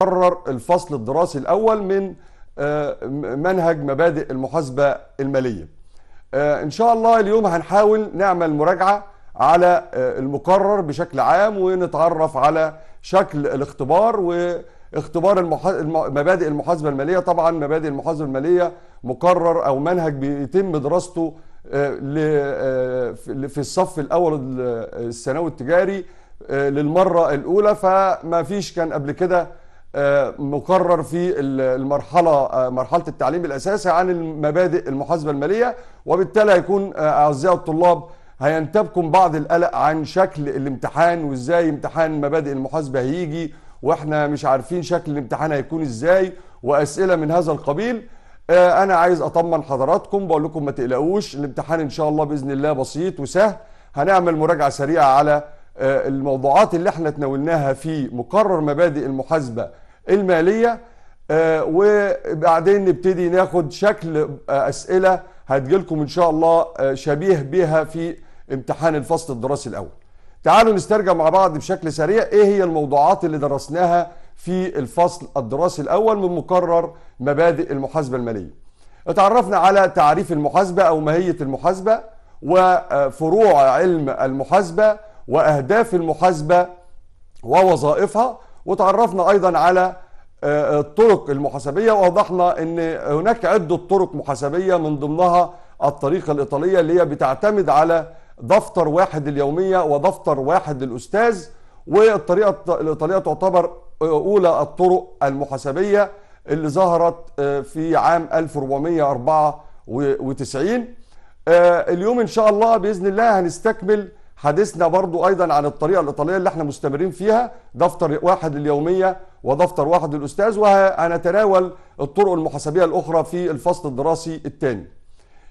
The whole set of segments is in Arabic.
قرر الفصل الدراسي الأول من آه، منهج مبادئ المحاسبة المالية آه، إن شاء الله اليوم هنحاول نعمل مراجعة على آه، المقرر بشكل عام ونتعرف على شكل الاختبار واختبار المح... مبادئ المحاسبة المالية طبعا مبادئ المحاسبة المالية مقرر أو منهج بيتم دراسته في الصف الأول الثانوي التجاري للمرة الأولى فما فيش كان قبل كده آه، مقرر في المرحله آه، مرحله التعليم الاساسي عن المبادئ المحاسبه الماليه وبالتالي هيكون آه، اعزائي الطلاب هينتابكم بعض القلق عن شكل الامتحان وازاي امتحان مبادئ المحاسبه هيجي واحنا مش عارفين شكل الامتحان هيكون ازاي واسئله من هذا القبيل انا عايز اطمن حضراتكم بقول لكم ما تقلقوش الامتحان ان شاء الله باذن الله بسيط وسهل هنعمل مراجعه سريعه على الموضوعات اللي احنا تناولناها في مقرر مبادئ المحاسبه الماليه آه، وبعدين نبتدي ناخد شكل آه، اسئله هتجيلكم ان شاء الله آه، شبيه بها في امتحان الفصل الدراسي الاول. تعالوا نسترجع مع بعض بشكل سريع ايه هي الموضوعات اللي درسناها في الفصل الدراسي الاول من مقرر مبادئ المحاسبه الماليه. اتعرفنا على تعريف المحاسبه او ماهيه المحاسبه وفروع علم المحاسبه واهداف المحاسبه ووظائفها وتعرفنا ايضا على آه، آه، الطرق المحاسبية وأوضحنا أن هناك عدة طرق محاسبية من ضمنها الطريقة الإيطالية اللي هي بتعتمد على دفتر واحد اليومية ودفتر واحد للأستاذ والطريقة الإيطالية تعتبر آه، أولى الطرق المحاسبية اللي ظهرت في عام 1494 اليوم إن شاء الله بإذن الله هنستكمل حديثنا برضو ايضا عن الطريقه الايطاليه اللي احنا مستمرين فيها دفتر واحد لليوميه ودفتر واحد للاستاذ وهنتناول الطرق المحاسبيه الاخرى في الفصل الدراسي الثاني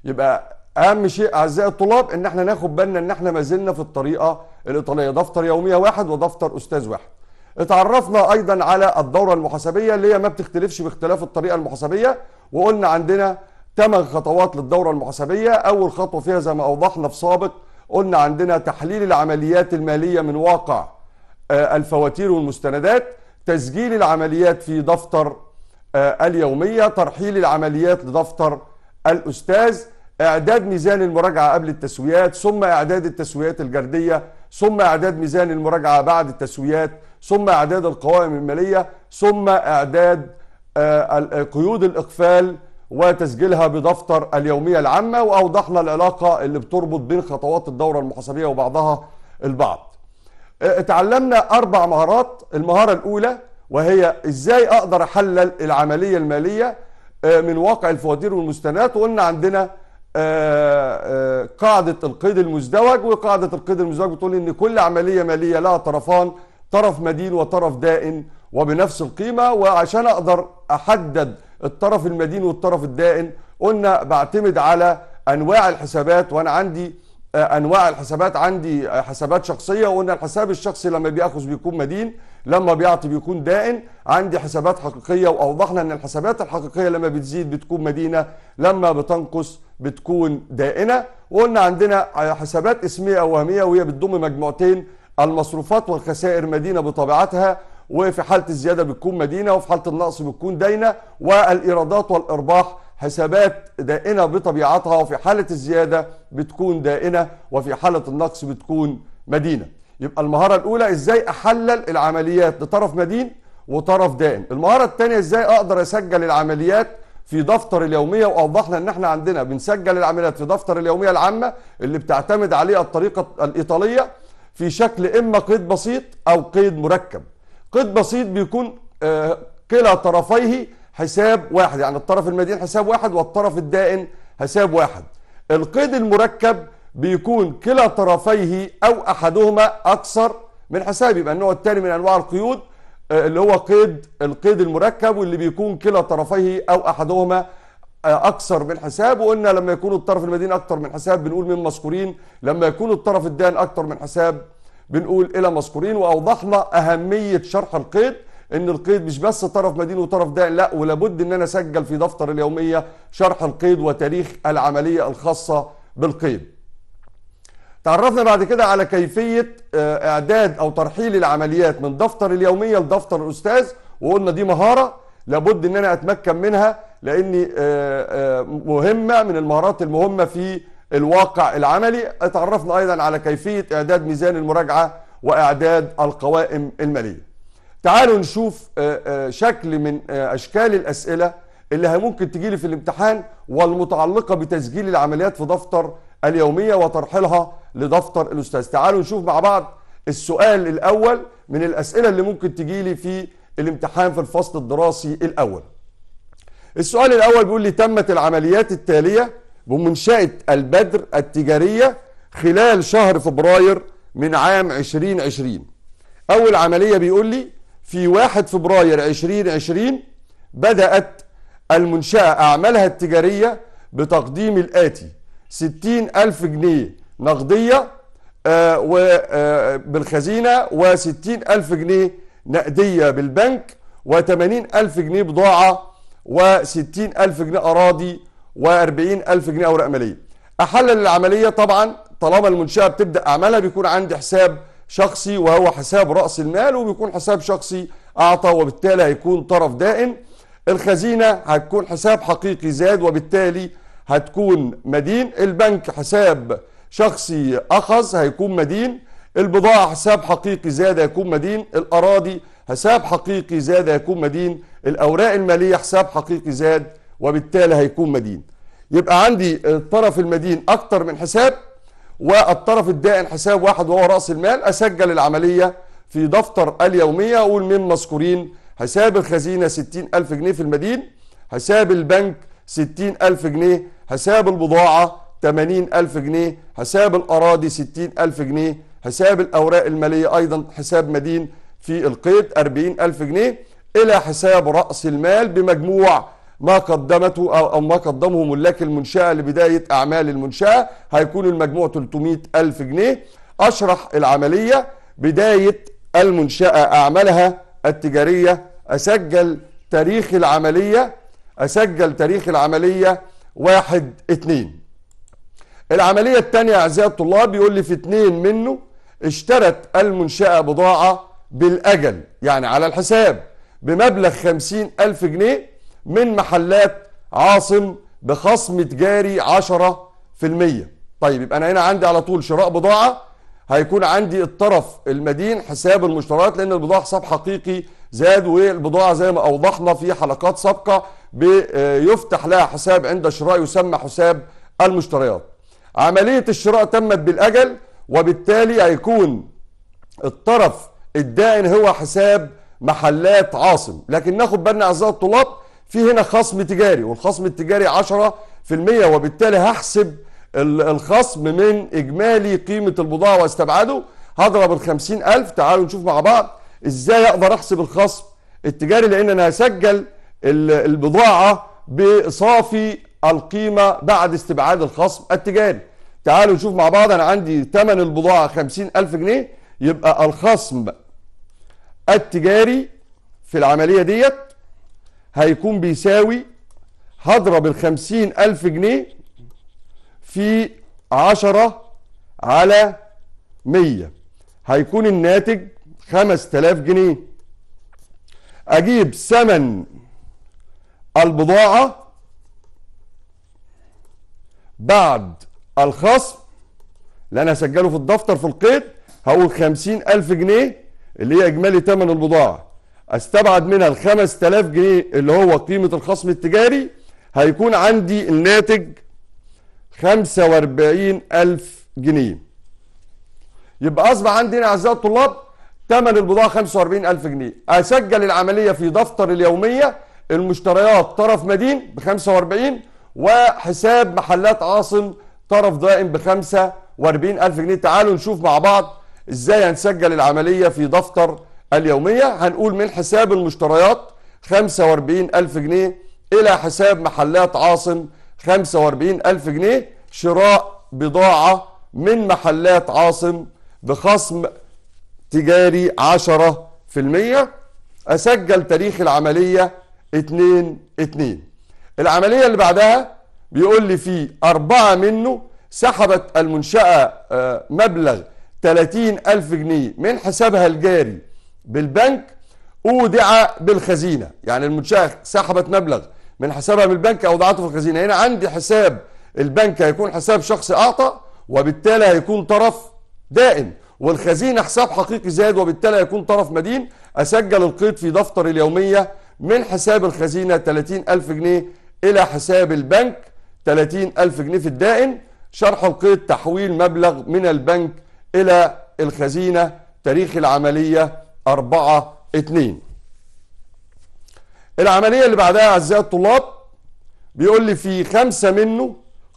يبقى اهم شيء اعزائي الطلاب ان احنا ناخد بالنا ان احنا ما زلنا في الطريقه الايطاليه دفتر يوميه واحد ودفتر استاذ واحد اتعرفنا ايضا على الدوره المحاسبيه اللي هي ما بتختلفش باختلاف الطريقه المحاسبيه وقلنا عندنا ثمان خطوات للدوره المحاسبيه اول خطوه فيها زي ما اوضحنا في سابق قلنا عندنا تحليل العمليات المالية من واقع آه، الفواتير والمستندات تسجيل العمليات في دفتر آه، اليومية ترحيل العمليات لدفتر الأستاذ إعداد ميزان المراجعة قبل التسويات ثم إعداد التسويات الجردية ثم إعداد ميزان المراجعة بعد التسويات ثم إعداد القوائم المالية ثم إعداد آه، قيود الإقفال وتسجيلها بدفتر اليومية العامة وأوضحنا العلاقة اللي بتربط بين خطوات الدورة المحاسبية وبعضها البعض آه، اتعلمنا أربع مهارات المهارة الأولى وهي إزاي أقدر أحلل العملية المالية آه، من واقع الفواتير والمستندات وقلنا عندنا آه، قاعدة القيد المزدوج وقاعدة القيد المزدوج بتقول إن كل عملية مالية لها طرفان طرف مدين وطرف دائن وبنفس القيمة وعشان أقدر أحدد الطرف المدين والطرف الدائن قلنا بعتمد على انواع الحسابات وانا عندي آه، انواع الحسابات عندي حسابات شخصيه وقلنا الحساب الشخصي لما بياخذ بيكون مدين لما بيعطي بيكون دائن عندي حسابات حقيقيه واوضحنا ان الحسابات الحقيقيه لما بتزيد بتكون مدينه لما بتنقص بتكون دائنه وقلنا عندنا آه، حسابات اسميه او وهميه وهي بتضم مجموعتين المصروفات والخسائر مدينه بطبيعتها وفي حاله الزياده بتكون مدينه وفي حاله النقص بتكون داينه والايرادات والارباح حسابات دائنه بطبيعتها وفي حاله الزياده بتكون دائنه وفي حاله النقص بتكون مدينه يبقى المهاره الاولى ازاي احلل العمليات لطرف مدين وطرف دائن المهاره الثانيه ازاي اقدر اسجل العمليات في دفتر اليوميه واوضحنا ان احنا عندنا بنسجل العمليات في دفتر اليوميه العامه اللي بتعتمد عليها الطريقه الايطاليه في شكل اما قيد بسيط او قيد مركب قيد بسيط بيكون آه، كلا طرفيه حساب واحد يعني الطرف المدين حساب واحد والطرف الدائن حساب واحد القيد المركب بيكون كلا طرفيه او احدهما اكثر من حساب يبقى النوع الثاني من انواع القيود آه، اللي هو قيد القيد المركب واللي بيكون كلا طرفيه او احدهما اكثر آه، من حساب وقلنا لما يكون الطرف المدين اكثر من حساب بنقول من مذكورين لما يكون الطرف الدائن اكثر من حساب بنقول الى مذكورين واوضحنا اهميه شرح القيد ان القيد مش بس طرف مدين وطرف دائن لا ولابد ان انا اسجل في دفتر اليوميه شرح القيد وتاريخ العمليه الخاصه بالقيد تعرفنا بعد كده على كيفيه آه، اعداد او ترحيل العمليات من دفتر اليوميه لدفتر الاستاذ وقلنا دي مهاره لابد ان انا اتمكن منها لاني آه، آه، مهمه من المهارات المهمه في الواقع العملي اتعرفنا أيضا على كيفية إعداد ميزان المراجعة وإعداد القوائم المالية تعالوا نشوف آه، آه، شكل من آه، أشكال الأسئلة اللي ممكن تجيلي في الامتحان والمتعلقة بتسجيل العمليات في دفتر اليومية وترحيلها لدفتر الأستاذ تعالوا نشوف مع بعض السؤال الأول من الأسئلة اللي ممكن تجيلي في الامتحان في الفصل الدراسي الأول السؤال الأول بيقول لي تمت العمليات التالية بمنشأة البدر التجارية خلال شهر فبراير من عام 2020 أول عملية بيقول لي في 1 فبراير 2020 بدأت المنشأة أعمالها التجارية بتقديم الآتي 60 ألف جنيه نقدية آه، آه، بالخزينة و60 ألف جنيه نقدية بالبنك و80 ألف جنيه بضاعة و60 ألف جنيه أراضي و40 ألف جنيه أوراق مالية أحلل العملية طبعا طالما المنشأة بتبدأ أعمالها بيكون عندي حساب شخصي وهو حساب رأس المال وبيكون حساب شخصي أعطى وبالتالي هيكون طرف دائن الخزينة هتكون حساب حقيقي زاد وبالتالي هتكون مدين البنك حساب شخصي أخذ هيكون مدين البضاعة حساب حقيقي زاد هيكون مدين الأراضي حساب حقيقي زاد هيكون مدين الأوراق المالية حساب حقيقي زاد وبالتالي هيكون مدين يبقى عندي الطرف المدين اكتر من حساب والطرف الدائن حساب واحد وهو راس المال اسجل العمليه في دفتر اليوميه اقول من مذكورين حساب الخزينه 60000 جنيه في المدين حساب البنك 60000 جنيه حساب البضاعه 80000 جنيه حساب الاراضي 60000 جنيه حساب الاوراق الماليه ايضا حساب مدين في القيد 40000 جنيه الى حساب راس المال بمجموع ما قدمته أو ما قدمه ملاك المنشأة لبداية أعمال المنشأة هيكون المجموع 300 ألف جنيه أشرح العملية بداية المنشأة أعمالها التجارية أسجل تاريخ العملية أسجل تاريخ العملية واحد اتنين العملية الثانية أعزائي الطلاب يقول لي في اتنين منه اشترت المنشأة بضاعة بالأجل يعني على الحساب بمبلغ خمسين ألف جنيه من محلات عاصم بخصم تجاري 10% طيب يبقى انا هنا عندي على طول شراء بضاعه هيكون عندي الطرف المدين حساب المشتريات لان البضاعه حساب حقيقي زاد والبضاعه زي ما اوضحنا في حلقات سابقه بيفتح آه، لها حساب عند الشراء يسمى حساب المشتريات. عمليه الشراء تمت بالاجل وبالتالي هيكون الطرف الدائن هو حساب محلات عاصم، لكن ناخد بالنا اعزائي الطلاب في هنا خصم تجاري والخصم التجاري 10% وبالتالي هحسب الخصم من اجمالي قيمه البضاعه واستبعده هضرب ال 50000 تعالوا نشوف مع بعض ازاي اقدر احسب الخصم التجاري لان انا هسجل البضاعه بصافي القيمه بعد استبعاد الخصم التجاري تعالوا نشوف مع بعض انا عندي ثمن البضاعه 50000 جنيه يبقى الخصم التجاري في العمليه ديت هيكون بيساوي هضرب الخمسين ألف جنيه في عشرة على مية هيكون الناتج خمس تلاف جنيه أجيب ثمن البضاعة بعد الخصم اللي أنا هسجله في الدفتر في القيد هقول خمسين ألف جنيه اللي هي إجمالي ثمن البضاعة استبعد منها ال 5000 جنيه اللي هو قيمه الخصم التجاري هيكون عندي الناتج 45000 جنيه يبقى اصبح عندي هنا اعزائي الطلاب ثمن البضاعه 45000 جنيه اسجل العمليه في دفتر اليوميه المشتريات طرف مدين ب 45 وحساب محلات عاصم طرف دائم ب 45000 جنيه تعالوا نشوف مع بعض ازاي هنسجل العمليه في دفتر اليومية هنقول من حساب المشتريات 45 ألف جنيه إلى حساب محلات عاصم 45 ألف جنيه شراء بضاعة من محلات عاصم بخصم تجاري 10% أسجل تاريخ العملية 2 2 العملية اللي بعدها بيقول لي في أربعة منه سحبت المنشأة آه، مبلغ 30 ألف جنيه من حسابها الجاري بالبنك اودع بالخزينه يعني المنشاه سحبت مبلغ من حسابها بالبنك اودعته في الخزينه هنا عندي حساب البنك هيكون حساب شخص اعطى وبالتالي هيكون طرف دائم والخزينه حساب حقيقي زائد وبالتالي هيكون طرف مدين اسجل القيد في دفتر اليوميه من حساب الخزينه 30000 جنيه الى حساب البنك 30000 جنيه في الدائن شرح القيد تحويل مبلغ من البنك الى الخزينه تاريخ العمليه 4 2 العملية اللي بعدها أعزائي الطلاب بيقول لي في خمسة منه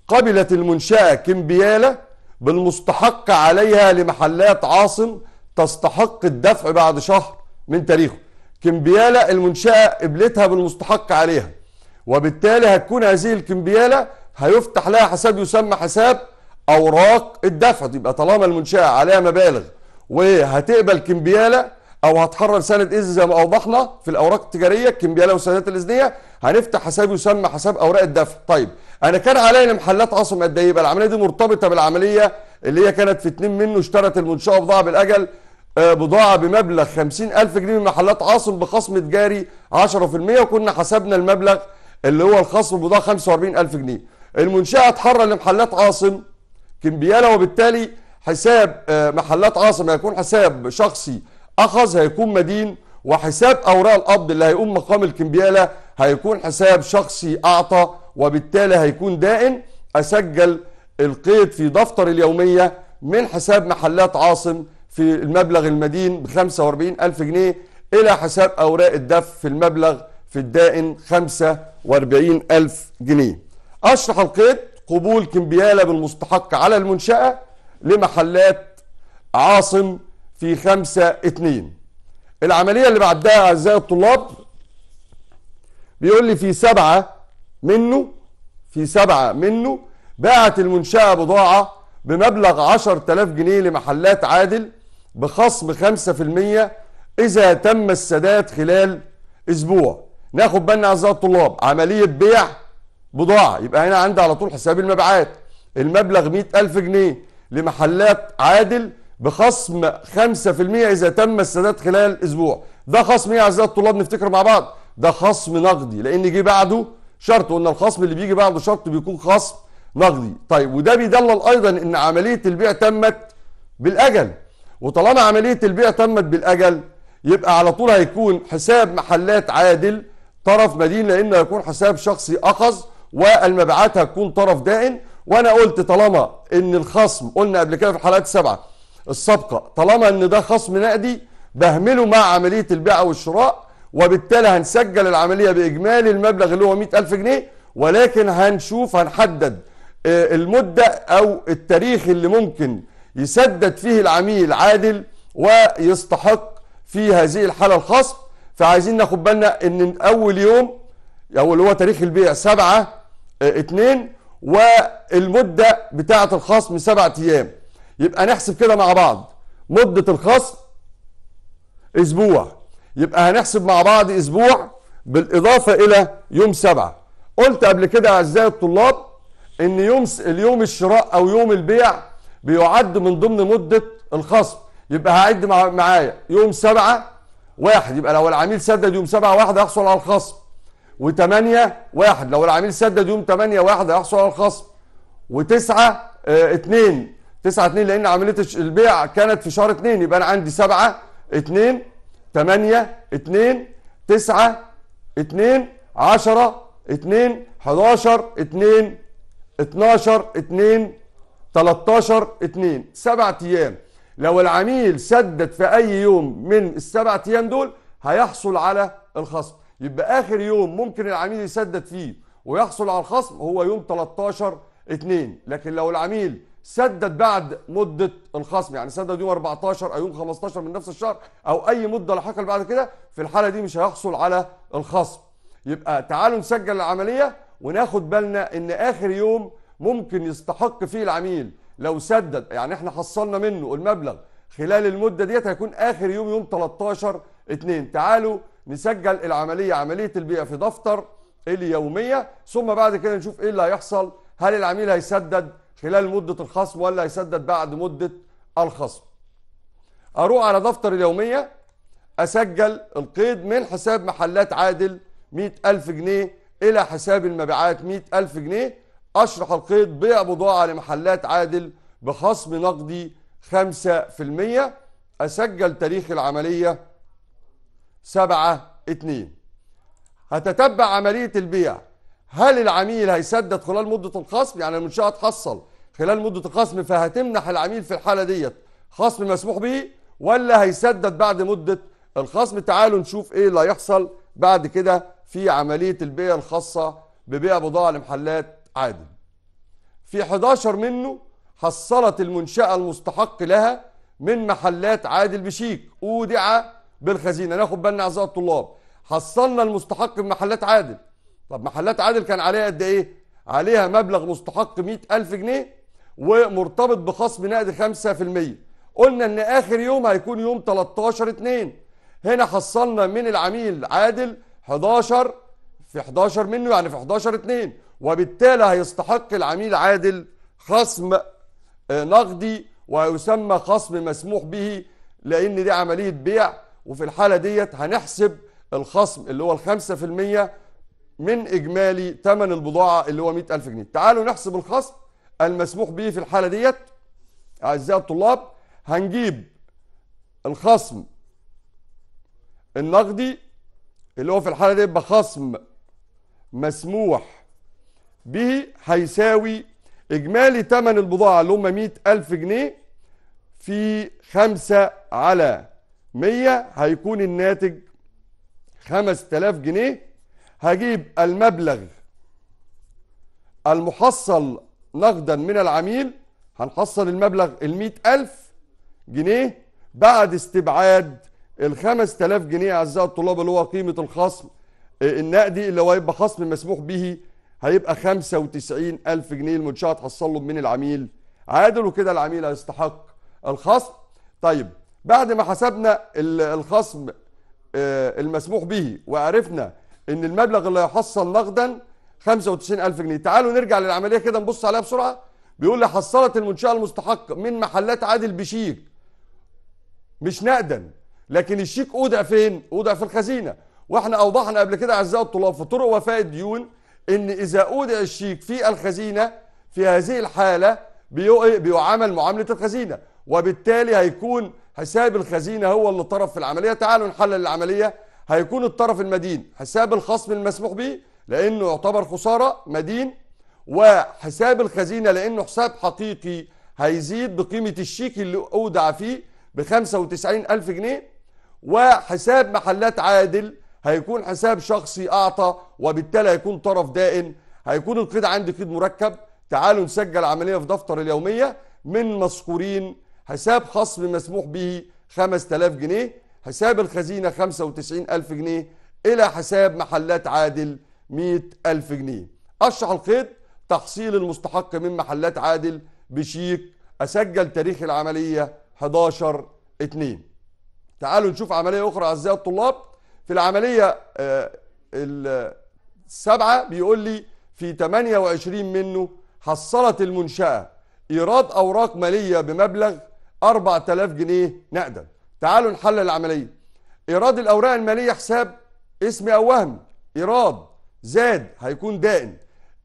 قبلت المنشأة كمبيالة بالمستحق عليها لمحلات عاصم تستحق الدفع بعد شهر من تاريخه كمبيالة المنشأة قبلتها بالمستحق عليها وبالتالي هتكون هذه الكمبيالة هيفتح لها حساب يسمى حساب أوراق الدفع يبقى طالما المنشأة عليها مبالغ وهتقبل كمبيالة او هتحرر سند اذن زي ما اوضحنا في الاوراق التجاريه الكمبياله والسندات الاذنيه هنفتح حساب يسمى حساب اوراق الدفع طيب انا كان علي محلات عاصم قد ايه يبقى العمليه دي مرتبطه بالعمليه اللي هي كانت في اتنين منه اشترت المنشاه بضاعه بالاجل آه، بضاعه بمبلغ 50000 جنيه من محلات عاصم بخصم تجاري 10% وكنا حسبنا المبلغ اللي هو الخصم بضاعه 45000 جنيه المنشاه اتحرر لمحلات عاصم كمبياله وبالتالي حساب آه، محلات عاصم هيكون حساب شخصي اخذ هيكون مدين وحساب اوراق القبض اللي هيقوم مقام الكمبياله هيكون حساب شخصي اعطى وبالتالي هيكون دائن اسجل القيد في دفتر اليوميه من حساب محلات عاصم في المبلغ المدين ب 45000 جنيه الى حساب اوراق الدف في المبلغ في الدائن 45000 جنيه اشرح القيد قبول كمبياله بالمستحق على المنشاه لمحلات عاصم في خمسة اتنين العملية اللي بعدها أعزائي الطلاب بيقول لي في سبعة منه في سبعة منه باعت المنشأة بضاعة بمبلغ 10000 جنيه لمحلات عادل بخصم 5% إذا تم السداد خلال أسبوع ناخد بالنا أعزائي الطلاب عملية بيع بضاعة يبقى هنا عندي على طول حساب المبيعات المبلغ 100000 جنيه لمحلات عادل بخصم 5% اذا تم السداد خلال اسبوع ده خصم ايه يا اعزائي الطلاب نفتكر مع بعض ده خصم نقدي لان جه بعده شرط وان الخصم اللي بيجي بعده شرط بيكون خصم نقدي طيب وده بيدلل ايضا ان عمليه البيع تمت بالاجل وطالما عمليه البيع تمت بالاجل يبقى على طول هيكون حساب محلات عادل طرف مدين لانه هيكون حساب شخصي اخذ والمبيعات هتكون طرف دائن وانا قلت طالما ان الخصم قلنا قبل كده في الحلقات السبعه السابقه طالما ان ده خصم نقدي بهمله مع عمليه البيع والشراء وبالتالي هنسجل العمليه باجمالي المبلغ اللي هو 100000 جنيه ولكن هنشوف هنحدد آه، المده او التاريخ اللي ممكن يسدد فيه العميل عادل ويستحق في هذه الحاله الخصم فعايزين ناخد بالنا ان اول يوم او اللي هو تاريخ البيع 7 2 آه، والمده بتاعه الخصم 7 ايام يبقى نحسب كده مع بعض مدة الخصم اسبوع يبقى هنحسب مع بعض اسبوع بالاضافة الى يوم سبعة قلت قبل كده اعزائي الطلاب ان يوم اليوم الشراء او يوم البيع بيعد من ضمن مدة الخصم يبقى هعد معايا يوم سبعة واحد يبقى لو العميل سدد يوم سبعة واحد هيحصل على الخصم وتمانية واحد لو العميل سدد يوم تمانية واحد هيحصل على الخصم وتسعة اه اتنين 9 2 لان عمليه البيع كانت في شهر 2 يبقى انا عندي 7 2 8 2 9 2 10 2 11 2 12 2 13 2 سبع ايام لو العميل سدد في اي يوم من السبع ايام دول هيحصل على الخصم يبقى اخر يوم ممكن العميل يسدد فيه ويحصل على الخصم هو يوم 13 2 لكن لو العميل سدد بعد مده الخصم يعني سدد يوم 14 او يوم 15 من نفس الشهر او اي مده لاحقه بعد كده في الحاله دي مش هيحصل على الخصم يبقى تعالوا نسجل العمليه وناخد بالنا ان اخر يوم ممكن يستحق فيه العميل لو سدد يعني احنا حصلنا منه المبلغ خلال المده ديت هيكون اخر يوم يوم 13 2 تعالوا نسجل العمليه عمليه البيع في دفتر اليوميه ثم بعد كده نشوف ايه اللي هيحصل هل العميل هيسدد خلال مدة الخصم ولا يسدد بعد مدة الخصم أروح على دفتر اليومية أسجل القيد من حساب محلات عادل 100000 جنيه إلى حساب المبيعات 100000 جنيه أشرح القيد بيع بضاعة لمحلات عادل بخصم نقدي 5% أسجل تاريخ العملية 7 2 هتتبع عملية البيع هل العميل هيسدد خلال مده الخصم يعني المنشاه تحصل خلال مده الخصم فهتمنح العميل في الحاله ديت خصم مسموح به ولا هيسدد بعد مده الخصم تعالوا نشوف ايه اللي هيحصل بعد كده في عمليه البيع الخاصه ببيع بضاعه لمحلات عادل في 11 منه حصلت المنشاه المستحق لها من محلات عادل بشيك اودع بالخزينه ناخد بالنا اعزائي الطلاب حصلنا المستحق من محلات عادل طب محلات عادل كان عليها قد ايه عليها مبلغ مستحق 100000 جنيه ومرتبط بخصم نقد 5% قلنا ان اخر يوم هيكون يوم 13 2 هنا حصلنا من العميل عادل 11 في 11 منه يعني في 11 2 وبالتالي هيستحق العميل عادل خصم آه، نقدي ويسمى خصم مسموح به لان دي عمليه بيع وفي الحاله ديت هنحسب الخصم اللي هو ال 5% من اجمالي ثمن البضاعه اللي هو 100000 جنيه تعالوا نحسب الخصم المسموح به في الحاله ديت اعزائي الطلاب هنجيب الخصم النقدي اللي هو في الحاله دي يبقى خصم مسموح به هيساوي اجمالي ثمن البضاعه اللي هم 100000 جنيه في 5 على 100 هيكون الناتج 5000 جنيه هجيب المبلغ المحصل نقدا من العميل هنحصل المبلغ ال ألف جنيه بعد استبعاد ال 5000 جنيه اعزائي الطلاب اللي هو قيمه الخصم آه، النقدي اللي هو هيبقى خصم مسموح به هيبقى 95000 جنيه المنشاه هتحصل له من العميل عادل وكده العميل هيستحق الخصم طيب بعد ما حسبنا الخصم آه، المسموح به وعرفنا ان المبلغ اللي هيحصل نقدا 95000 جنيه تعالوا نرجع للعمليه كده نبص عليها بسرعه بيقول لي حصلت المنشاه المستحقه من محلات عادل بشيك مش نقدا لكن الشيك اودع فين اودع في الخزينه واحنا اوضحنا قبل كده اعزائي الطلاب في طرق وفاء الديون ان اذا اودع الشيك في الخزينه في هذه الحاله بيعامل معامله الخزينه وبالتالي هيكون حساب الخزينه هو اللي طرف في العمليه تعالوا نحلل العمليه هيكون الطرف المدين حساب الخصم المسموح به لأنه يعتبر خسارة مدين وحساب الخزينة لأنه حساب حقيقي هيزيد بقيمة الشيك اللي أودع فيه ب 95 ألف جنيه وحساب محلات عادل هيكون حساب شخصي أعطى وبالتالي هيكون طرف دائن هيكون القيد عندي قيد مركب تعالوا نسجل عملية في دفتر اليومية من مذكورين حساب خصم مسموح به 5000 جنيه حساب الخزينة 95 ألف جنيه إلى حساب محلات عادل 100 ألف جنيه أشرح الخيط تحصيل المستحق من محلات عادل بشيك أسجل تاريخ العملية 11 2 تعالوا نشوف عملية أخرى أعزائي الطلاب في العملية آه، السبعة بيقول لي في 28 منه حصلت المنشأة إيراد أوراق مالية بمبلغ 4000 جنيه نقدا تعالوا نحلل العملية إيراد الأوراق المالية حساب اسمي أو وهمي إيراد زاد هيكون دائن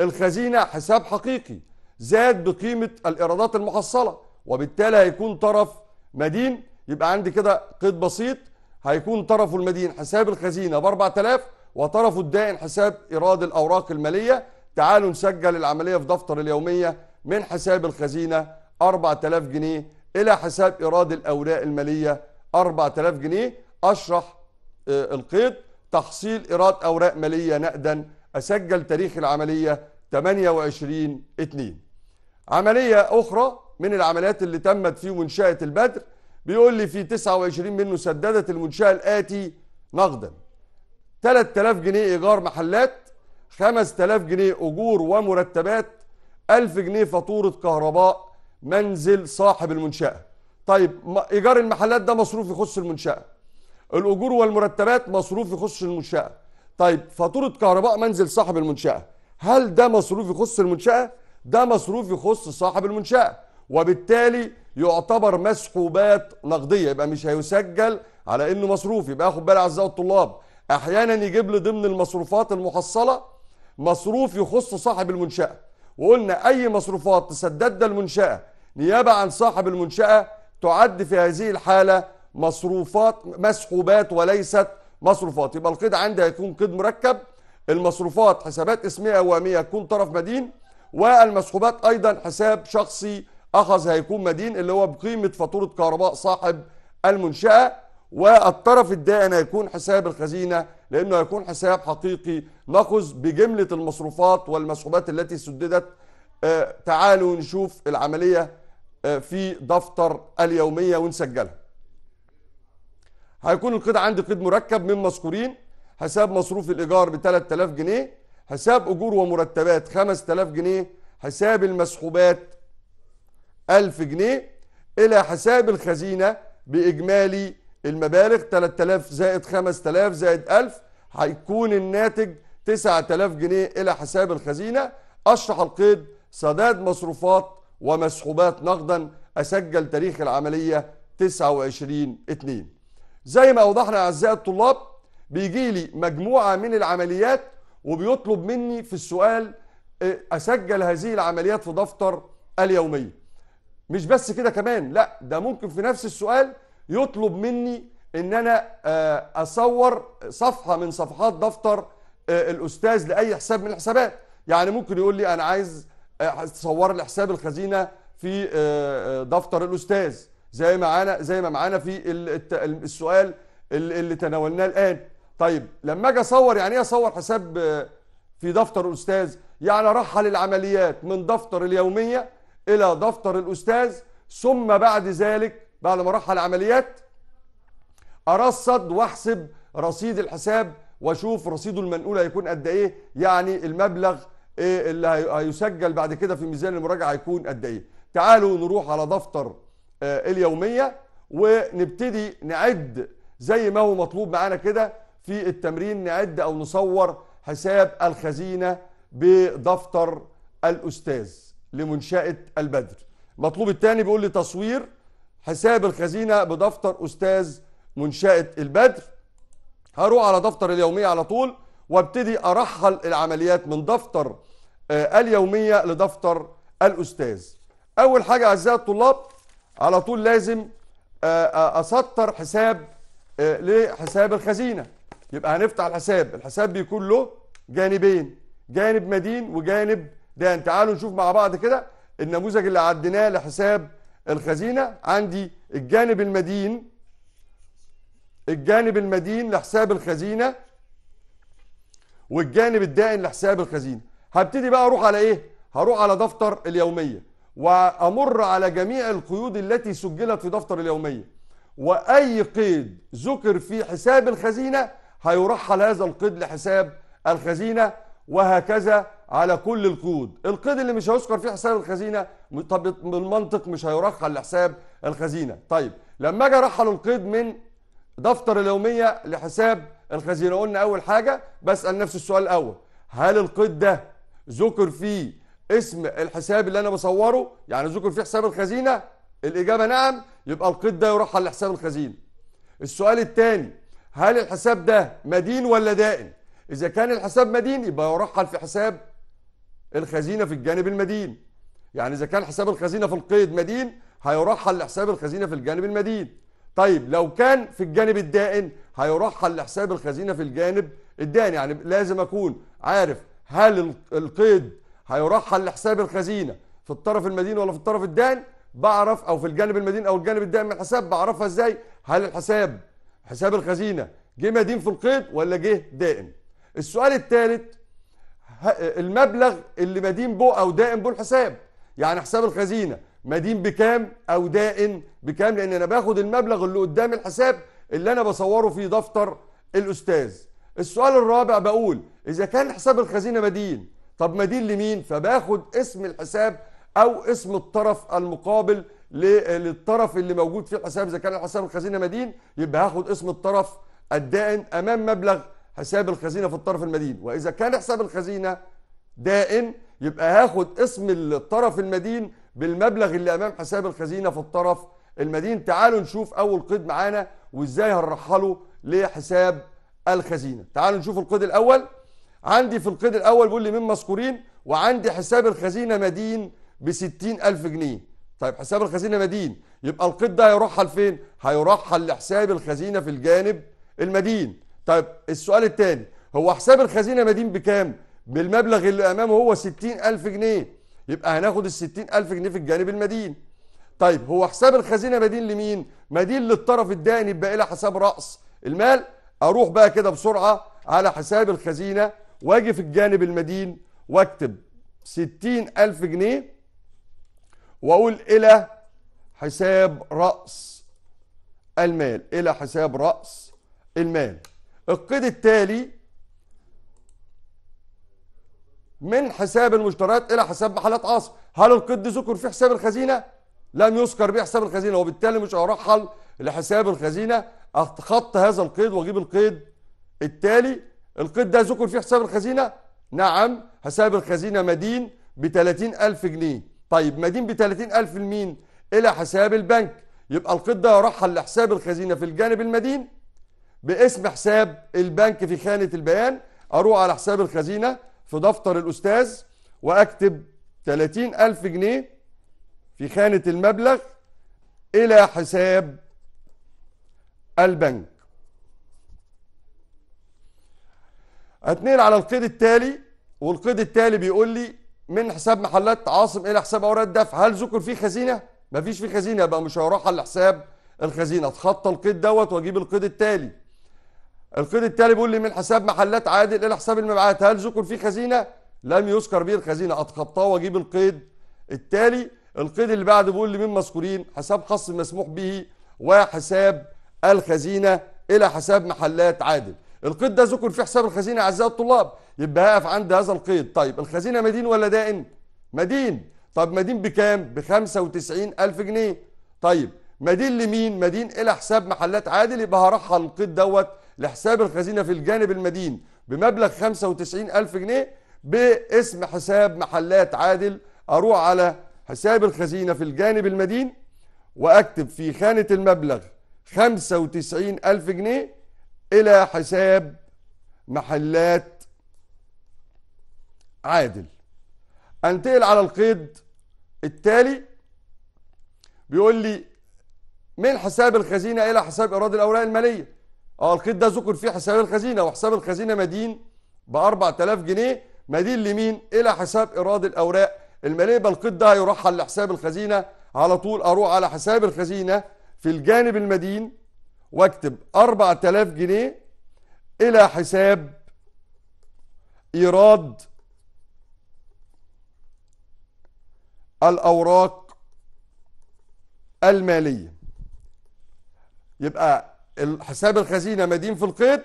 الخزينة حساب حقيقي زاد بقيمة الإيرادات المحصلة وبالتالي هيكون طرف مدين يبقى عندي كده قيد بسيط هيكون طرفه المدين حساب الخزينة ب 4000 وطرفه الدائن حساب إيراد الأوراق المالية تعالوا نسجل العملية في دفتر اليومية من حساب الخزينة 4000 جنيه إلى حساب إيراد الأوراق المالية 4000 جنيه أشرح آه، القيد تحصيل إيراد أوراق مالية نقدا أسجل تاريخ العملية 28 2 عملية أخرى من العمليات اللي تمت في منشأة البدر بيقول لي في 29 منه سددت المنشأة الآتي نقدا 3000 جنيه إيجار محلات 5000 جنيه أجور ومرتبات 1000 جنيه فاتورة كهرباء منزل صاحب المنشأة طيب ايجار المحلات ده مصروف يخص المنشاه الاجور والمرتبات مصروف يخص المنشاه طيب فاتوره كهرباء منزل صاحب المنشاه هل ده مصروف يخص المنشاه ده مصروف يخص صاحب المنشاه وبالتالي يعتبر مسحوبات نقديه يبقى مش هيسجل على انه مصروف يبقى خد بالك اعزائي الطلاب احيانا يجيب لي ضمن المصروفات المحصله مصروف يخص صاحب المنشاه وقلنا اي مصروفات تسددها المنشاه نيابه عن صاحب المنشاه تعد في هذه الحالة مصروفات مسحوبات وليست مصروفات يبقى القيد عندي هيكون قيد مركب المصروفات حسابات اسمية وهمية يكون طرف مدين والمسحوبات أيضا حساب شخصي أخذ هيكون مدين اللي هو بقيمة فاتورة كهرباء صاحب المنشأة والطرف الدائن هيكون حساب الخزينة لأنه هيكون حساب حقيقي نأخذ بجملة المصروفات والمسحوبات التي سددت آه، تعالوا نشوف العملية آه، في دفتر اليوميه ونسجلها هيكون القيد عندي قيد مركب من مذكورين حساب مصروف الايجار ب 3000 جنيه حساب اجور ومرتبات 5000 جنيه حساب المسحوبات 1000 جنيه الى حساب الخزينه باجمالي المبالغ 3000 زائد 5000 زائد 1000 هيكون الناتج 9000 جنيه الى حساب الخزينه اشرح القيد سداد مصروفات ومسحوبات نقدا أسجل تاريخ العملية 29 2 زي ما أوضحنا أعزائي الطلاب بيجي لي مجموعة من العمليات وبيطلب مني في السؤال آه، أسجل هذه العمليات في دفتر اليومية مش بس كده كمان لا ده ممكن في نفس السؤال يطلب مني ان انا آه، اصور صفحه من صفحات دفتر آه، الاستاذ لاي حساب من الحسابات يعني ممكن يقول لي انا عايز صور لي حساب الخزينه في آه، آه، دفتر الاستاذ زي ما معانا زي ما معانا في السؤال اللي تناولناه الان طيب لما اجي اصور يعني ايه اصور حساب آه، في دفتر الاستاذ يعني رحل العمليات من دفتر اليوميه الى دفتر الاستاذ ثم بعد ذلك بعد ما رحل العمليات ارصد واحسب رصيد الحساب واشوف رصيده المنقول هيكون قد ايه يعني المبلغ ايه اللي هيسجل بعد كده في ميزان المراجعه هيكون قد ايه تعالوا نروح على دفتر آه، اليوميه ونبتدي نعد زي ما هو مطلوب معانا كده في التمرين نعد او نصور حساب الخزينه بدفتر الاستاذ لمنشاه البدر المطلوب الثاني بيقول لي تصوير حساب الخزينه بدفتر استاذ منشاه البدر هروح على دفتر اليوميه على طول وابتدي ارحل العمليات من دفتر آه، اليوميه لدفتر الاستاذ اول حاجه اعزائي الطلاب على طول لازم آه، آه، اسطر حساب لحساب الخزينه يبقى هنفتح الحساب الحساب بيكون له جانبين جانب مدين وجانب دان تعالوا نشوف مع بعض كده النموذج اللي عديناه لحساب الخزينه عندي الجانب المدين الجانب المدين لحساب الخزينه والجانب الدائن لحساب الخزينه هبتدي بقى اروح على ايه هروح على دفتر اليوميه وامر على جميع القيود التي سجلت في دفتر اليوميه واي قيد ذكر في حساب الخزينه هيرحل هذا القيد لحساب الخزينه وهكذا على كل القيود القيد اللي مش هيذكر في حساب الخزينه طب بالمنطق مش هيرحل لحساب الخزينه طيب لما اجي ارحل القيد من دفتر اليوميه لحساب الخزينة قلنا أول حاجة بسأل نفس السؤال الأول هل القيد ده ذكر فيه اسم الحساب اللي أنا بصوره يعني ذكر فيه حساب الخزينة الإجابة نعم يبقى القيد ده يروح على حساب الخزينة السؤال الثاني هل الحساب ده مدين ولا دائن إذا كان الحساب مدين يبقى يرحل في حساب الخزينة في الجانب المدين يعني إذا كان حساب الخزينة في القيد مدين هيرحل لحساب الخزينة في الجانب المدين طيب لو كان في الجانب الدائن هيرحل لحساب الخزينه في الجانب الدائن يعني لازم اكون عارف هل القيد هيرحل لحساب الخزينه في الطرف المدين ولا في الطرف الدائن بعرف او في الجانب المدين او الجانب الدائن من الحساب بعرفها ازاي هل الحساب حساب الخزينه جه مدين في القيد ولا جه دائن السؤال الثالث المبلغ اللي مدين به او دائم به الحساب يعني حساب الخزينه مدين بكام او دائن بكام لان انا باخد المبلغ اللي قدام الحساب اللي انا بصوره في دفتر الاستاذ السؤال الرابع بقول اذا كان حساب الخزينه مدين طب مدين لمين فباخد اسم الحساب او اسم الطرف المقابل للطرف اللي موجود في الحساب اذا كان حساب الخزينه مدين يبقى هاخد اسم الطرف الدائن امام مبلغ حساب الخزينه في الطرف المدين واذا كان حساب الخزينه دائن يبقى هاخد اسم الطرف المدين بالمبلغ اللي امام حساب الخزينه في الطرف المدين تعالوا نشوف اول قيد معانا وازاي هنرحله لحساب الخزينه تعالوا نشوف القيد الاول عندي في القيد الاول بيقول لي من مذكورين وعندي حساب الخزينه مدين ب 60000 جنيه طيب حساب الخزينه مدين يبقى القيد ده هيرحل فين هيرحل لحساب الخزينه في الجانب المدين طيب السؤال الثاني هو حساب الخزينه مدين بكام بالمبلغ اللي امامه هو 60000 جنيه يبقى هناخد ال 60000 جنيه في الجانب المدين طيب هو حساب الخزينه مدين لمين مدين للطرف الدائن يبقى الى حساب راس المال اروح بقى كده بسرعه على حساب الخزينه واجي في الجانب المدين واكتب 60000 جنيه واقول الى حساب راس المال الى حساب راس المال القيد التالي من حساب المشتريات الى حساب محلات عصر هل القد ذكر في حساب الخزينه لم يذكر به حساب الخزينه وبالتالي مش هرحل لحساب الخزينه اتخطى هذا القيد واجيب القيد التالي القيد ده ذكر في حساب الخزينه نعم حساب الخزينه مدين ب 30000 جنيه طيب مدين ب 30000 لمين الى حساب البنك يبقى القيد ده يرحل لحساب الخزينه في الجانب المدين باسم حساب البنك في خانه البيان اروح على حساب الخزينه في دفتر الأستاذ وأكتب 30 ألف جنيه في خانة المبلغ إلى حساب البنك اتنقل على القيد التالي والقيد التالي بيقول لي من حساب محلات عاصم الى حساب أوراق الدفع هل ذكر فيه خزينه مفيش فيه خزينه يبقى مش هروح على حساب الخزينه اتخطى القيد دوت واجيب القيد التالي القيد التالي بيقول لي من حساب محلات عادل الى حساب المبيعات هل ذكر فيه خزينه؟ لم يذكر به الخزينه اتخطاه واجيب القيد التالي القيد اللي بعده بيقول لي من مذكورين حساب خاص مسموح به وحساب الخزينه الى حساب محلات عادل القيد ده ذكر في حساب الخزينه اعزائي الطلاب يبقى هقف عند هذا القيد طيب الخزينه مدين ولا دائن مدين طب مدين بكام ب 95000 جنيه طيب مدين لمين مدين الى حساب محلات عادل يبقى هرحل القيد دوت لحساب الخزينة في الجانب المدين بمبلغ 95 ألف جنيه باسم حساب محلات عادل أروح على حساب الخزينة في الجانب المدين وأكتب في خانة المبلغ 95 ألف جنيه إلى حساب محلات عادل أنتقل على القيد التالي بيقول لي من حساب الخزينة إلى حساب إيراد الأوراق المالية اه الخيط ده ذكر فيه حساب الخزينه وحساب الخزينه مدين ب 4000 جنيه مدين لمين؟ الى حساب ايراد الاوراق الماليه بالقيد ده هيرحل لحساب الخزينه على طول اروح على حساب الخزينه في الجانب المدين واكتب 4000 جنيه الى حساب ايراد الاوراق الماليه يبقى حساب الخزينه مدين في القيد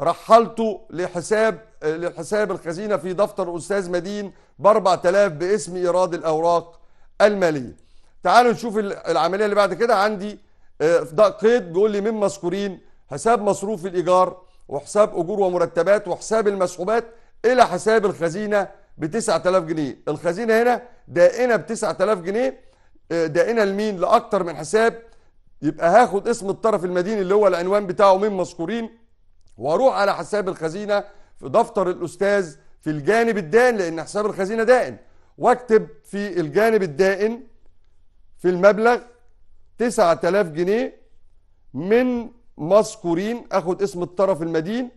رحلته لحساب لحساب الخزينه في دفتر استاذ مدين ب 4000 باسم ايراد الاوراق الماليه. تعالوا نشوف العمليه اللي بعد كده عندي آه، قيد بيقول لي من مذكورين حساب مصروف الايجار وحساب اجور ومرتبات وحساب المسحوبات الى حساب الخزينه ب 9000 جنيه، الخزينه هنا دائنه ب 9000 جنيه آه، دائنه لمين؟ لاكثر من حساب يبقى هاخد اسم الطرف المديني اللي هو العنوان بتاعه من مذكورين واروح على حساب الخزينه في دفتر الاستاذ في الجانب الدائن لان حساب الخزينه دائن واكتب في الجانب الدائن في المبلغ 9000 جنيه من مذكورين اخد اسم الطرف المدين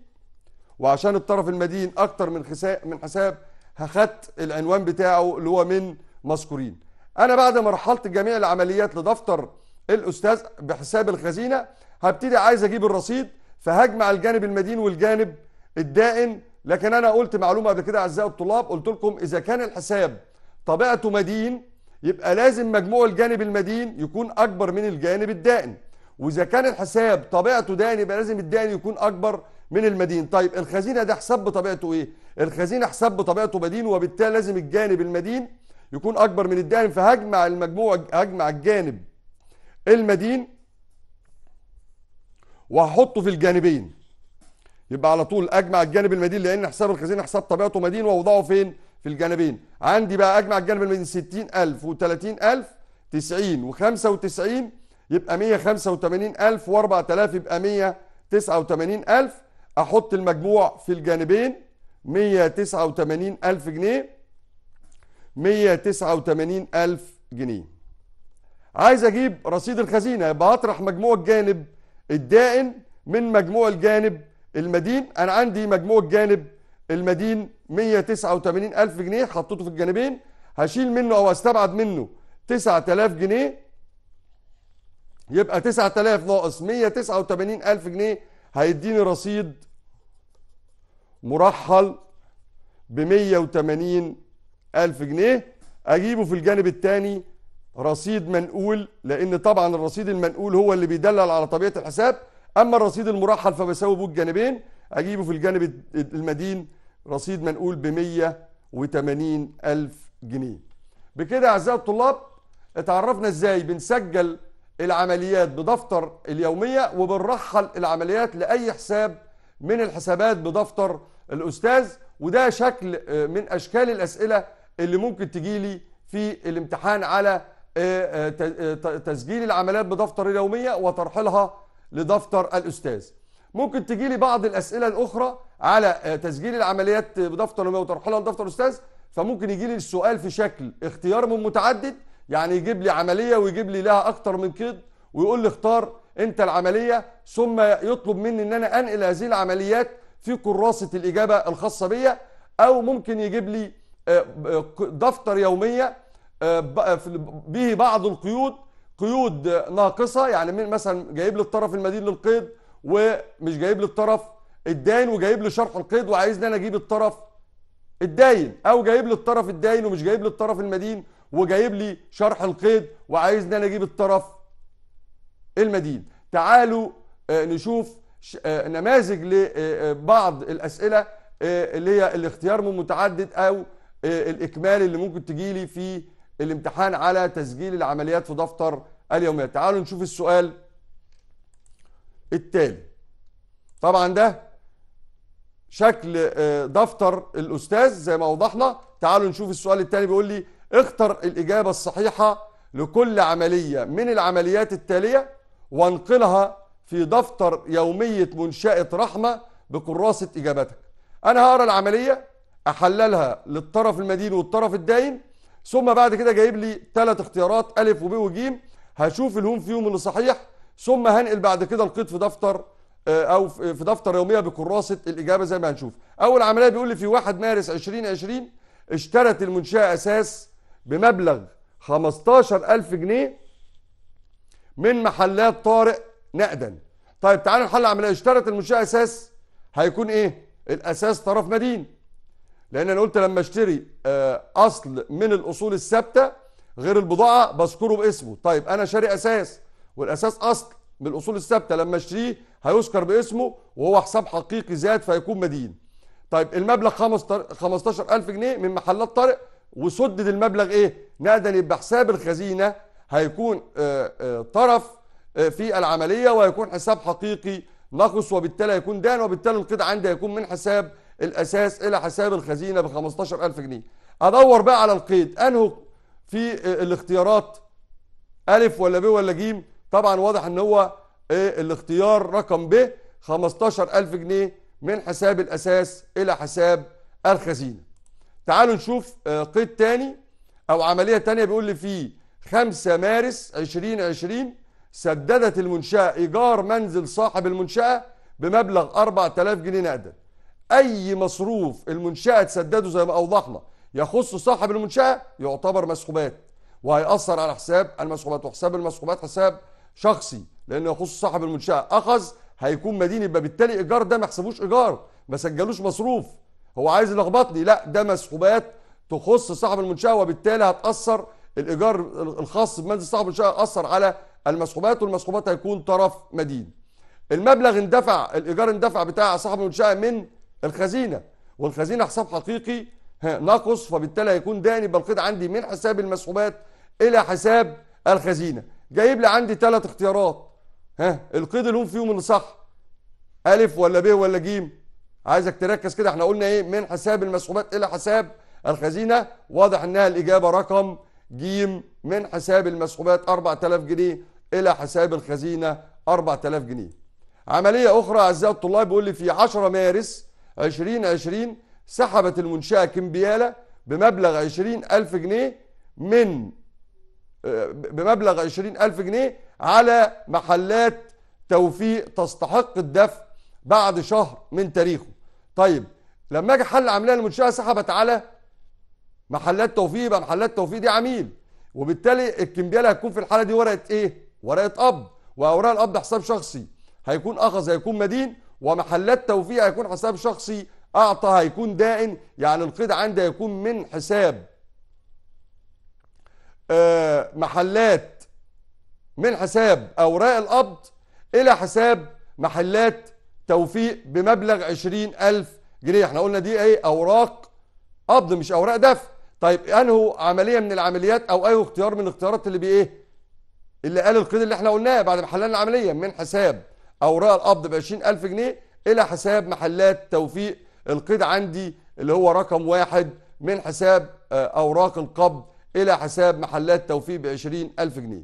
وعشان الطرف المدين اكتر من حساب من حساب هاخدت العنوان بتاعه اللي هو من مذكورين انا بعد ما رحلت جميع العمليات لدفتر الاستاذ بحساب الخزينه هبتدي عايز اجيب الرصيد فهجمع الجانب المدين والجانب الدائن لكن انا قلت معلومه قبل كده اعزائي الطلاب قلت لكم اذا كان الحساب طبيعته مدين يبقى لازم مجموع الجانب المدين يكون اكبر من الجانب الدائن واذا كان الحساب طبيعته دائن يبقى لازم الدائن يكون اكبر من المدين طيب الخزينه ده حساب بطبيعته ايه الخزينه حساب بطبيعته مدين وبالتالي لازم الجانب المدين يكون اكبر من الدائن فهجمع المجموع هجمع الجانب المدين وهحطه في الجانبين يبقى على طول اجمع الجانب المدين لان حساب الخزينه حساب طبيعته مدين واوضعه فين في الجانبين عندي بقى اجمع الجانب المدين 60000 و30000 90 و95 يبقى 185000 و4000 يبقى 189000 احط المجموع في الجانبين 189000 جنيه 189000 جنيه عايز اجيب رصيد الخزينه يبقى هطرح مجموع الجانب الدائن من مجموع الجانب المدين انا عندي مجموع الجانب المدين 189000 جنيه حطيته في الجانبين هشيل منه او استبعد منه 9000 جنيه يبقى 9000 ناقص 189000 جنيه هيديني رصيد مرحل ب 180000 جنيه أجيبه في الجانب الثاني رصيد منقول لان طبعا الرصيد المنقول هو اللي بيدلل على طبيعه الحساب اما الرصيد المرحل فبساوي به الجانبين اجيبه في الجانب المدين رصيد منقول ب 180 الف جنيه بكده اعزائي الطلاب اتعرفنا ازاي بنسجل العمليات بدفتر اليوميه وبنرحل العمليات لاي حساب من الحسابات بدفتر الاستاذ وده شكل آه، من اشكال الاسئله اللي ممكن تجيلي في الامتحان على آه، آه، آه، تسجيل العمليات بدفتر اليومية وترحيلها لدفتر الأستاذ ممكن تجي لي بعض الأسئلة الأخرى على تسجيل العمليات بدفتر اليومية وترحيلها لدفتر الأستاذ فممكن يجي لي السؤال في شكل اختيار من متعدد يعني يجيب لي عملية ويجيب لي لها أكتر من قيد ويقول لي اختار أنت العملية ثم يطلب مني أن أنا أنقل هذه العمليات في كراسة الإجابة الخاصة بيا أو ممكن يجيب لي دفتر يومية آه، آه، به بعض القيود قيود ناقصه يعني من مثلا جايب لي الطرف المدين للقيد ومش جايب لي الطرف الداين وجايب لي شرح القيد وعايزني انا اجيب الطرف الداين او جايب لي الطرف الداين ومش جايب لي الطرف المدين وجايب لي شرح القيد وعايزني انا اجيب الطرف المدين تعالوا آه، نشوف نماذج لبعض الاسئله اللي هي الاختيار من متعدد او الاكمال اللي ممكن تجيلي في الامتحان على تسجيل العمليات في دفتر اليوميات تعالوا نشوف السؤال التالي طبعا ده شكل آه، دفتر الاستاذ زي ما وضحنا تعالوا نشوف السؤال التاني بيقول لي اختر الاجابه الصحيحه لكل عمليه من العمليات التاليه وانقلها في دفتر يوميه منشاه رحمه بكراسه اجابتك انا هقرا العمليه احللها للطرف المدين والطرف الداين ثم بعد كده جايب لي ثلاث اختيارات ألف وب وج هشوف الهم فيهم اللي صحيح ثم هنقل بعد كده القيد آه، في دفتر او في دفتر يوميه بكراسه الاجابه زي ما هنشوف اول عمليه بيقول لي في 1 مارس 2020 اشترت المنشاه اساس بمبلغ 15000 جنيه من محلات طارق نقدا طيب تعالوا نحل العملية اشترت المنشاه اساس هيكون ايه الاساس طرف مدين لان انا قلت لما اشتري آه، اصل من الاصول الثابته غير البضاعه بذكره باسمه طيب انا شاري اساس والاساس اصل من الاصول الثابته لما اشتريه هيذكر باسمه وهو حساب حقيقي زاد فيكون مدين طيب المبلغ 15000 جنيه من محلات طارق وسدد المبلغ ايه نقدر يبقى حساب الخزينه هيكون آه، آه، طرف في العمليه وهيكون حساب حقيقي نقص وبالتالي هيكون دان وبالتالي القيد عندي هيكون من حساب الاساس الى حساب الخزينه ب 15000 جنيه ادور بقى على القيد انه في الاختيارات الف ولا ب ولا ج طبعا واضح ان هو إيه الاختيار رقم ب 15000 جنيه من حساب الاساس الى حساب الخزينه تعالوا نشوف آه، قيد تاني او عمليه تانية بيقول لي في 5 مارس 2020 سددت المنشاه ايجار منزل صاحب المنشاه بمبلغ 4000 جنيه نقدا اي مصروف المنشاه تسدده زي ما اوضحنا يخص صاحب المنشاه يعتبر مسحوبات وهيأثر على حساب المسحوبات وحساب المسحوبات حساب شخصي لانه يخص صاحب المنشاه اخذ هيكون مديني يبقى بالتالي ايجار ده ما حسبوش ايجار ما سجلوش مصروف هو عايز يلخبطني لا ده مسحوبات تخص صاحب المنشاه وبالتالي هتاثر الايجار الخاص بمنزل صاحب المنشاه اثر على المسحوبات والمسحوبات هيكون طرف مدين المبلغ اندفع الايجار اندفع بتاع صاحب المنشاه من الخزينه والخزينه حساب حقيقي ناقص فبالتالي هيكون داني بالقيد عندي من حساب المسحوبات الى حساب الخزينه جايب لي عندي ثلاث اختيارات ها القيد هم فيهم اللي صح الف ولا ب ولا ج عايزك تركز كده احنا قلنا ايه من حساب المسحوبات الى حساب الخزينه واضح انها الاجابه رقم ج من حساب المسحوبات 4000 جنيه الى حساب الخزينه 4000 جنيه عمليه اخرى اعزائي الطلاب بيقول لي في 10 مارس 2020 سحبت المنشأة كمبيالة بمبلغ 20000 جنيه من آه، بمبلغ 20000 جنيه على محلات توفيق تستحق الدفع بعد شهر من تاريخه طيب لما اجي حل عمليه المنشاه سحبت على محلات توفيق يبقى محلات توفيق دي عميل وبالتالي الكمبياله هتكون في الحاله دي ورقه ايه ورقه اب واوراق الاب حساب شخصي هيكون اخذ هيكون مدين ومحلات توفيق هيكون حساب شخصي اعطى هيكون دائن يعني القيد عندي هيكون من حساب آه، محلات من حساب اوراق القبض الى حساب محلات توفيق بمبلغ 20000 جنيه احنا قلنا دي ايه اوراق قبض مش اوراق دفع طيب انه عمليه من العمليات او اي اختيار من الاختيارات اللي بايه اللي قال القيد اللي احنا قلناه بعد ما حللنا العمليه من حساب اوراق القبض ب 20000 جنيه الى حساب محلات توفيق القيد عندي اللي هو رقم واحد من حساب آه، اوراق القبض الى حساب محلات توفيق ب 20000 جنيه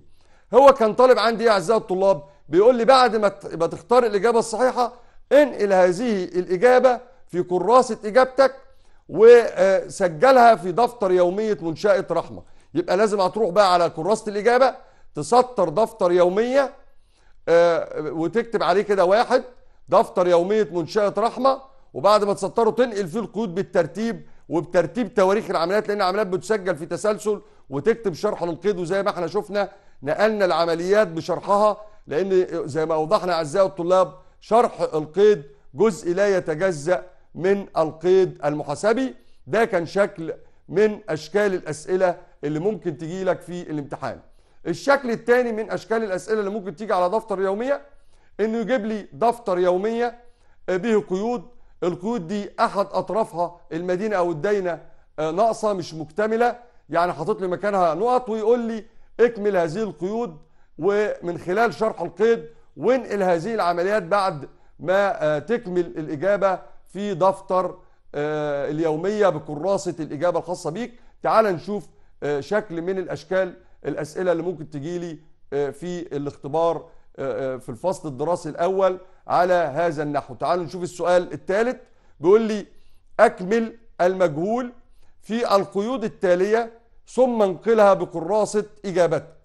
هو كان طالب عندي إيه يا اعزائي الطلاب بيقول لي بعد ما تختار الاجابه الصحيحه انقل هذه الاجابه في كراسه اجابتك وسجلها آه، في دفتر يوميه منشاه رحمه يبقى لازم هتروح بقى على كراسه الاجابه تسطر دفتر يوميه آه، وتكتب عليه كده واحد دفتر يوميه منشاه رحمه وبعد ما تسطره تنقل فيه القيود بالترتيب وبترتيب تواريخ العمليات لان العمليات بتسجل في تسلسل وتكتب شرح للقيد وزي ما احنا شفنا نقلنا العمليات بشرحها لان زي ما اوضحنا اعزائي الطلاب شرح القيد جزء لا يتجزا من القيد المحاسبي ده كان شكل من اشكال الاسئله اللي ممكن تجيلك في الامتحان الشكل الثاني من اشكال الاسئله اللي ممكن تيجي على دفتر يوميه انه يجيب لي دفتر يوميه آه، به قيود القيود دي احد اطرافها المدينه او الداينه آه، ناقصه مش مكتمله يعني حاطط لي مكانها نقط ويقول لي اكمل هذه القيود ومن خلال شرح القيد وانقل هذه العمليات بعد ما آه، تكمل الاجابه في دفتر اليوميه بكراسه الاجابه الخاصه بيك تعال نشوف شكل من الاشكال الاسئله اللي ممكن تجي لي آه، في الاختبار آه، آه، في الفصل الدراسي الاول على هذا النحو تعالوا نشوف السؤال الثالث بيقول لي اكمل المجهول في القيود التاليه ثم انقلها بكراسه اجابتك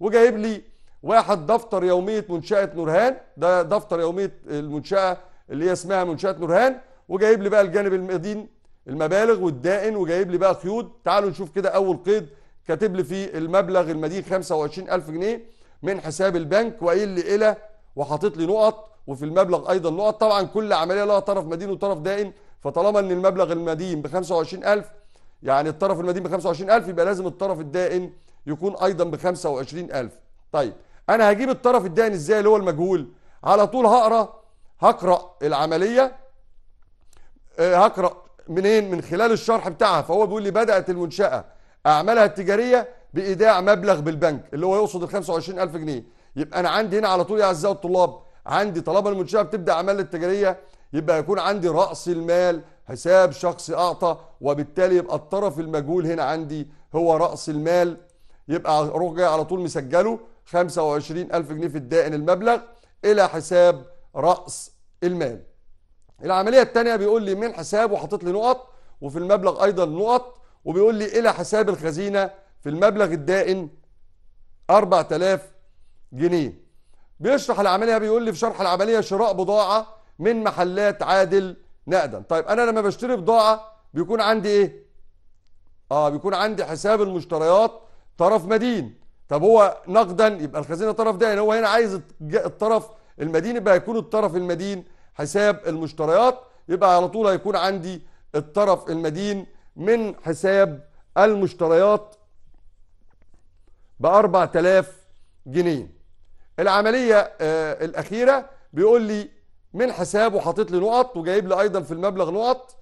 وجايب لي واحد دفتر يوميه منشاه نورهان ده دفتر يوميه المنشاه اللي هي اسمها منشاه نورهان وجايب لي بقى الجانب المدين المبالغ والدائن وجايب لي بقى قيود تعالوا نشوف كده اول قيد كاتب لي فيه المبلغ المدين 25000 جنيه من حساب البنك وايه اللي الى وحاطط لي نقط وفي المبلغ ايضا نقط طبعا كل عمليه لها طرف مدين وطرف دائن فطالما ان المبلغ المدين ب 25000 يعني الطرف المدين ب 25000 يبقى لازم الطرف الدائن يكون ايضا ب 25000 طيب انا هجيب الطرف الدائن ازاي اللي هو المجهول على طول هقرا هقرا العمليه آه، هقرا منين من خلال الشرح بتاعها فهو بيقول لي بدات المنشاه اعمالها التجاريه بايداع مبلغ بالبنك اللي هو يقصد ال 25000 جنيه يبقى انا عندي هنا على طول يا اعزائي الطلاب عندي طالما المنشاه بتبدا اعمال التجاريه يبقى يكون عندي راس المال حساب شخصي اعطى وبالتالي يبقى الطرف المجهول هنا عندي هو راس المال يبقى اروح جاي على طول مسجله 25000 جنيه في الدائن المبلغ الى حساب راس المال العمليه الثانيه بيقول لي من حساب وحاطط لي نقط وفي المبلغ ايضا نقط وبيقول لي إلى حساب الخزينة في المبلغ الدائن 4000 جنيه بيشرح العملية بيقول لي في شرح العملية شراء بضاعة من محلات عادل نقدا طيب أنا لما بشتري بضاعة بيكون عندي إيه؟ آه بيكون عندي حساب المشتريات طرف مدين طب هو نقدا يبقى الخزينة طرف دائن هو هنا عايز الطرف المدين يبقى هيكون الطرف المدين حساب المشتريات يبقى على طول هيكون عندي الطرف المدين من حساب المشتريات ب 4000 جنيه العملية آه الأخيرة بيقول لي من حسابه حاطط لي نقط وجايب لي أيضا في المبلغ نقط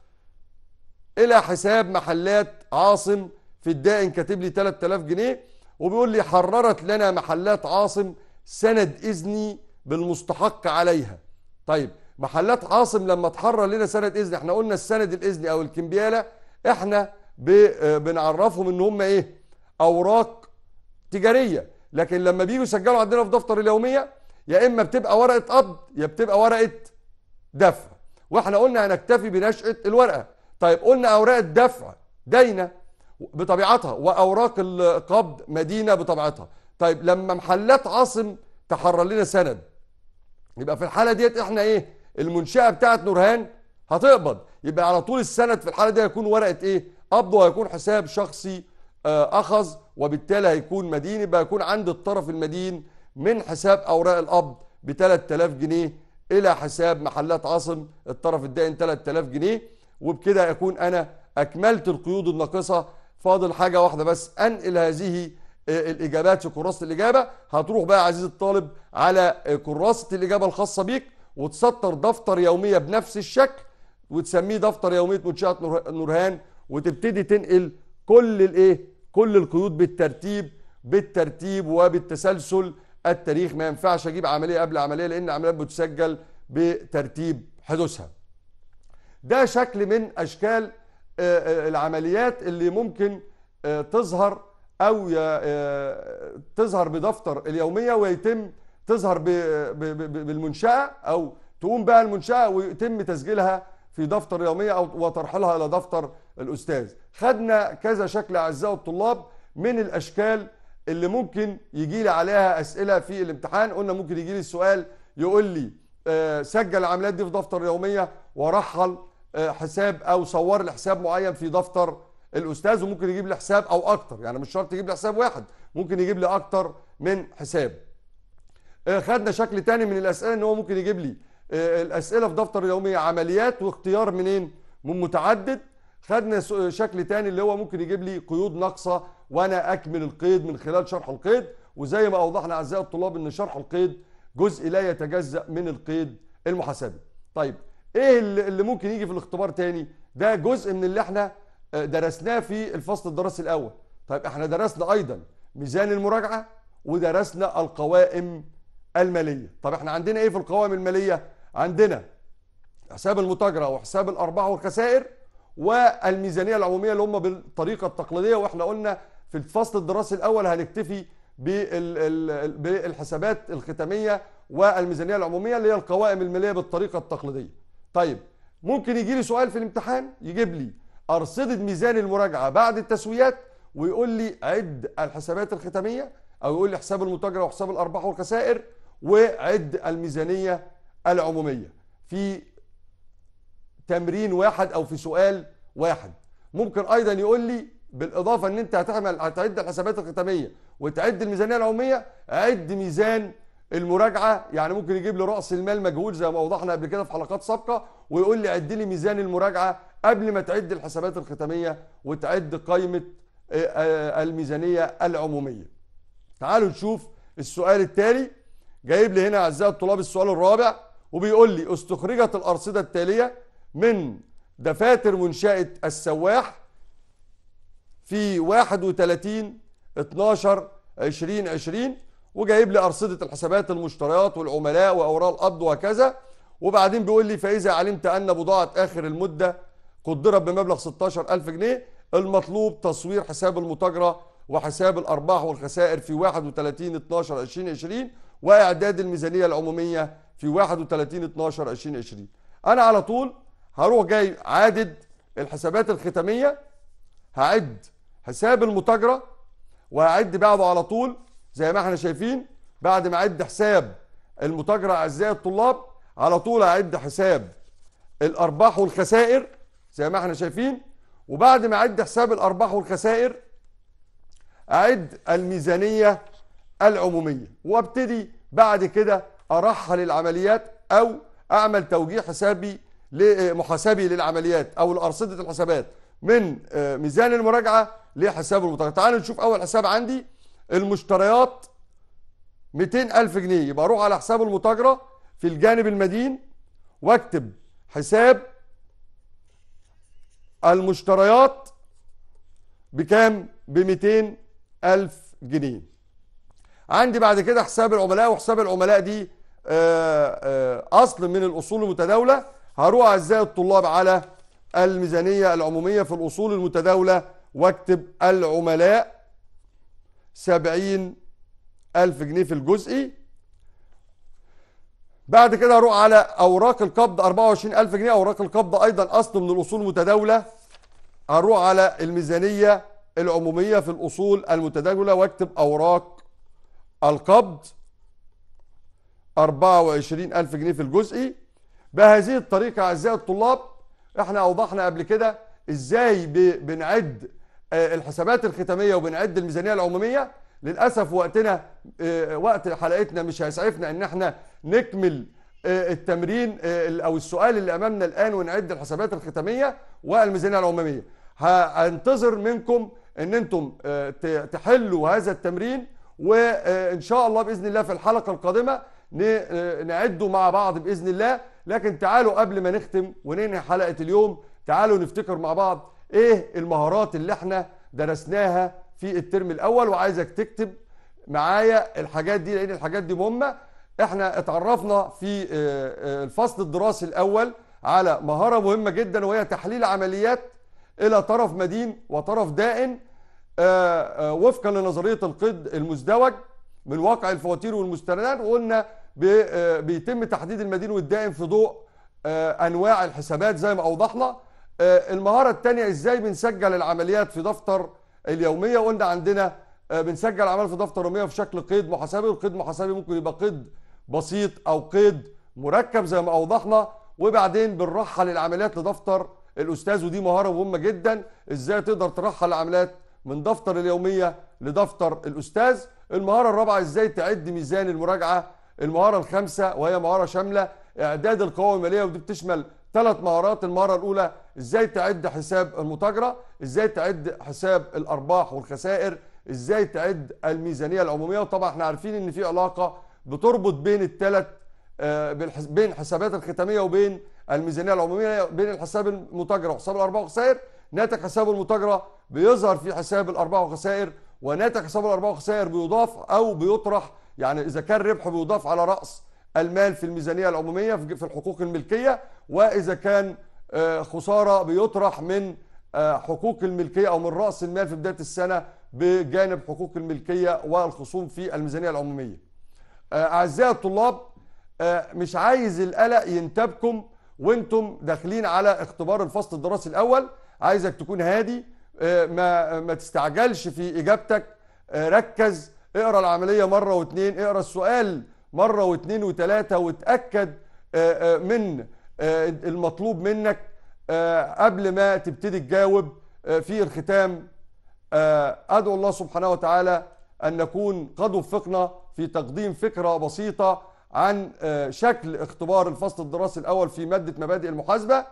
إلى حساب محلات عاصم في الدائن كاتب لي 3000 جنيه وبيقول لي حررت لنا محلات عاصم سند إذني بالمستحق عليها طيب محلات عاصم لما تحرر لنا سند إذني احنا قلنا السند الإذني أو الكمبيالة احنا آه، بنعرفهم ان هم ايه اوراق تجاريه لكن لما بييجوا يسجلوا عندنا في دفتر اليوميه يا اما بتبقى ورقه قبض يا بتبقى ورقه دفع واحنا قلنا هنكتفي بنشاه الورقه طيب قلنا اوراق الدفع داينه بطبيعتها واوراق القبض مدينه بطبيعتها طيب لما محلات عاصم تحرر لنا سند يبقى في الحاله ديت احنا ايه المنشاه بتاعت نورهان هتقبض يبقى على طول السند في الحاله دي هيكون ورقه ايه قبض وهيكون حساب شخصي آه، اخذ وبالتالي هيكون مدين يبقى هيكون عند الطرف المدين من حساب اوراق القبض ب 3000 جنيه الى حساب محلات عاصم الطرف الدائن 3000 جنيه وبكده اكون انا اكملت القيود الناقصه فاضل حاجه واحده بس انقل هذه آه، الاجابات في كراسه الاجابه هتروح بقى عزيزي الطالب على آه، كراسه الاجابه الخاصه بيك وتسطر دفتر يوميه بنفس الشكل وتسميه دفتر يوميه منشات نورهان وتبتدي تنقل كل الايه كل القيود بالترتيب بالترتيب وبالتسلسل التاريخ ما ينفعش اجيب عمليه قبل عمليه لان عمليات بتسجل بترتيب حدوثها ده شكل من اشكال آه، آه، العمليات اللي ممكن آه، تظهر او تظهر بدفتر اليوميه ويتم تظهر بالمنشاه او تقوم بها المنشاه ويتم تسجيلها في دفتر يومية أو وترحيلها إلى دفتر الأستاذ خدنا كذا شكل أعزائي الطلاب من الأشكال اللي ممكن يجي لي عليها أسئلة في الامتحان قلنا ممكن يجي لي السؤال يقول لي آه، سجل العمليات دي في دفتر يومية ورحل آه، حساب أو صور لي حساب معين في دفتر الأستاذ وممكن يجيب لي حساب أو أكتر يعني مش شرط يجيب لي حساب واحد ممكن يجيب لي أكتر من حساب آه، خدنا شكل تاني من الأسئلة إن هو ممكن يجيب لي آه، الاسئله في دفتر اليوميه عمليات واختيار منين من متعدد خدنا شكل تاني اللي هو ممكن يجيب لي قيود ناقصه وانا اكمل القيد من خلال شرح القيد وزي ما اوضحنا اعزائي الطلاب ان شرح القيد جزء لا يتجزا من القيد المحاسبي طيب ايه اللي ممكن يجي في الاختبار تاني ده جزء من اللي احنا آه، درسناه في الفصل الدراسي الاول طيب احنا درسنا ايضا ميزان المراجعه ودرسنا القوائم الماليه طب احنا عندنا ايه في القوائم الماليه عندنا حساب المتاجره وحساب الارباح والخسائر والميزانيه العموميه اللي هم بالطريقه التقليديه واحنا قلنا في الفصل الدراسي الاول هنكتفي بالحسابات الختاميه والميزانيه العموميه اللي هي القوائم الماليه بالطريقه التقليديه. طيب ممكن يجي لي سؤال في الامتحان يجيب لي ارصده ميزان المراجعه بعد التسويات ويقول لي عد الحسابات الختاميه او يقول لي حساب المتاجره وحساب الارباح والخسائر وعد الميزانيه العموميه في تمرين واحد او في سؤال واحد ممكن ايضا يقول لي بالاضافه ان انت هتعمل هتعد الحسابات الختاميه وتعد الميزانيه العموميه عد ميزان المراجعه يعني ممكن يجيب لي راس المال مجهول زي ما وضحنا قبل كده في حلقات سابقه ويقول لي عد لي ميزان المراجعه قبل ما تعد الحسابات الختاميه وتعد قائمه آه، آه، الميزانيه العموميه. تعالوا نشوف السؤال التالي جايب لي هنا اعزائي الطلاب السؤال الرابع وبيقول لي استخرجت الأرصدة التالية من دفاتر منشأة السواح في 31 12 2020 وجايب لي أرصدة الحسابات المشتريات والعملاء وأوراق القبض وكذا وبعدين بيقول لي فإذا علمت أن بضاعة آخر المدة قدرت بمبلغ 16000 جنيه المطلوب تصوير حساب المتاجرة وحساب الأرباح والخسائر في 31 12 2020 وإعداد الميزانية العمومية في 31 12 2020 انا على طول هروح جاي عادد الحسابات الختاميه هعد حساب المتاجره وهعد بعده على طول زي ما احنا شايفين بعد ما اعد حساب المتاجره اعزائي الطلاب على طول هعد حساب الارباح والخسائر زي ما احنا شايفين وبعد ما اعد حساب الارباح والخسائر اعد الميزانيه العموميه وابتدي بعد كده ارحل العمليات او اعمل توجيه حسابي محاسبي للعمليات او لارصده الحسابات من آه، ميزان المراجعه لحساب المتغير تعالوا نشوف اول حساب عندي المشتريات 200000 جنيه يبقى اروح على حساب المتاجره في الجانب المدين واكتب حساب المشتريات بكام ب 200000 جنيه عندي بعد كده حساب العملاء وحساب العملاء دي آه، آه، اصل من الاصول المتداوله هروح اعزائي الطلاب على الميزانيه العموميه في الاصول المتداوله واكتب العملاء سبعين ألف جنيه في الجزئي بعد كده هروح على أوراق القبض وعشرين ألف جنيه أوراق القبض أيضا أصل من الأصول المتداولة هروح على الميزانية العمومية في الأصول المتداولة واكتب أوراق القبض 24 ألف جنيه في الجزئي بهذه الطريقة أعزائي الطلاب احنا أوضحنا قبل كده ازاي بنعد آه، الحسابات الختامية وبنعد الميزانية العمومية للأسف وقتنا آه، وقت حلقتنا مش هيسعفنا ان احنا نكمل آه، التمرين او السؤال اللي امامنا الان ونعد الحسابات الختاميه والميزانيه العموميه هنتظر منكم ان انتم تحلوا هذا التمرين وان شاء الله باذن الله في الحلقه القادمه آه، نعده مع بعض باذن الله لكن تعالوا قبل ما نختم وننهي حلقه اليوم تعالوا نفتكر مع بعض ايه المهارات اللي احنا درسناها في الترم الاول وعايزك تكتب معايا الحاجات دي لان الحاجات دي مهمه احنا اتعرفنا في آه، آه، الفصل الدراسي الاول على مهاره مهمه جدا وهي تحليل عمليات الى طرف مدين وطرف دائن وفقا لنظريه القيد المزدوج من واقع الفواتير والمستندات وقلنا آه، بيتم تحديد المدين والدائم في ضوء آه، انواع الحسابات زي ما اوضحنا آه، المهاره الثانيه ازاي بنسجل العمليات في دفتر اليوميه قلنا عندنا بنسجل اعمال في دفتر يوميه في شكل قيد محاسبي والقيد المحاسبي ممكن يبقى قيد بسيط او قيد مركب زي ما اوضحنا وبعدين بنرحل العمليات لدفتر الاستاذ ودي مهاره مهمه جدا ازاي تقدر ترحل العمليات من دفتر اليوميه لدفتر الاستاذ المهاره الرابعه ازاي تعد ميزان المراجعه المهاره الخامسه وهي مهاره شامله اعداد القوائم الماليه ودي بتشمل ثلاث مهارات المهاره الاولى ازاي تعد حساب المتاجره ازاي تعد حساب الارباح والخسائر ازاي تعد الميزانيه العموميه وطبعا احنا عارفين ان في علاقه بتربط بين الثلاث آه، بين حسابات الختاميه وبين الميزانيه العموميه بين الحساب المتاجره وحساب الارباح والخسائر ناتج حساب المتاجره بيظهر في حساب الارباح والخسائر وناتج حساب الارباح والخسائر بيضاف او بيطرح يعني إذا كان ربح بيضاف على رأس المال في الميزانية العمومية في الحقوق الملكية وإذا كان آه، خسارة بيطرح من آه، حقوق الملكية أو من رأس المال في بداية السنة بجانب حقوق الملكية والخصوم في الميزانية العمومية آه، أعزائي الطلاب مش عايز القلق ينتابكم وانتم داخلين على اختبار الفصل الدراسي الأول عايزك تكون هادي ما, ما تستعجلش في إجابتك ركز اقرا العمليه مره واثنين اقرا السؤال مره واثنين وثلاثه وتاكد آه، آه، من آه، المطلوب منك قبل ما تبتدي تجاوب في الختام ادعو الله سبحانه وتعالى ان نكون قد وفقنا في تقديم فكره بسيطه عن شكل اختبار الفصل الدراسي الاول في ماده مبادئ المحاسبه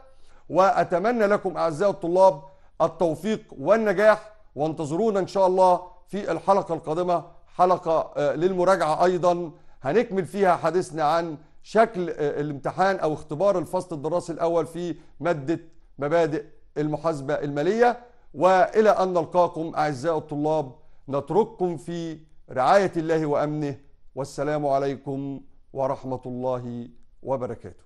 واتمنى لكم اعزائي الطلاب التوفيق والنجاح وانتظرونا ان شاء الله في الحلقه القادمه حلقة آه، للمراجعة أيضا هنكمل فيها حديثنا عن شكل آه، الامتحان أو اختبار الفصل الدراسي الأول في مادة مبادئ المحاسبة المالية وإلى أن نلقاكم أعزائي الطلاب نترككم في رعاية الله وأمنه والسلام عليكم ورحمة الله وبركاته